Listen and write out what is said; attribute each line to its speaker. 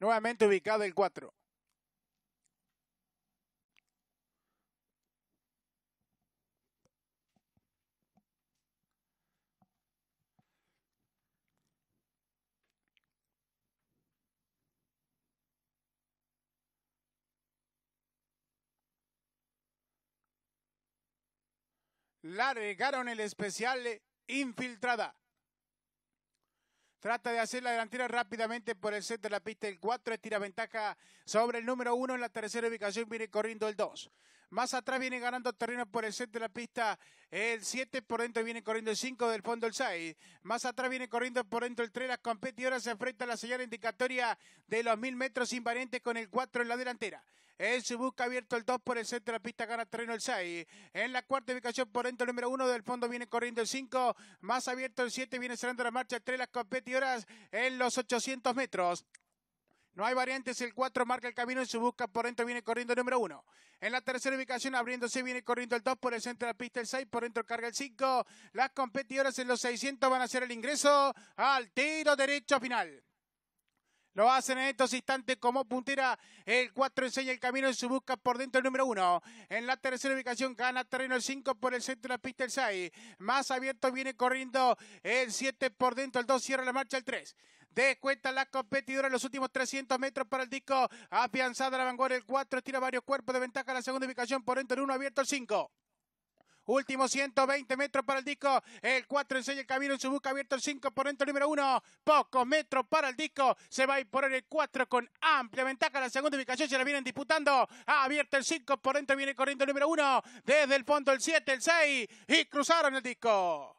Speaker 1: Nuevamente ubicado el 4. largaron el especial infiltrada. Trata de hacer la delantera rápidamente por el set de la pista. El 4 estira ventaja sobre el número 1 en la tercera ubicación. Viene corriendo el 2. Más atrás viene ganando terreno por el set de la pista. El 7 por dentro viene corriendo el 5 del fondo el 6. Más atrás viene corriendo por dentro el 3. Las competidoras se enfrentan a la señal indicatoria de los 1000 metros invariantes con el 4 en la delantera. En su busca, abierto el 2 por el centro de la pista, gana terreno el 6. En la cuarta ubicación por dentro el número 1 del fondo viene corriendo el 5. Más abierto el 7, viene cerrando la marcha entre las competidoras en los 800 metros. No hay variantes, el 4 marca el camino en su busca, por dentro viene corriendo el número 1. En la tercera ubicación, abriéndose, viene corriendo el 2 por el centro de la pista, el 6, por dentro carga el 5. Las competidoras en los 600 van a hacer el ingreso al tiro derecho final. Lo hacen en estos instantes como puntera. El 4 enseña el camino en su busca por dentro el número 1. En la tercera ubicación gana terreno el 5 por el centro de la pista el 6. Más abierto viene corriendo el 7 por dentro. El 2 cierra la marcha el 3. Descuenta la competidora en los últimos 300 metros para el disco. Afianzada la vanguardia el 4. Estira varios cuerpos de ventaja la segunda ubicación por dentro el 1. Abierto el 5. Último 120 metros para el disco. El 4 enseña el camino en su busca abierto. El 5 por dentro, número 1. Pocos metros para el disco. Se va a imponer el 4 con amplia ventaja. La segunda ubicación se la vienen disputando. abierto el 5 por dentro. Viene corriendo el número 1. Desde el fondo el 7, el 6. Y cruzaron el disco.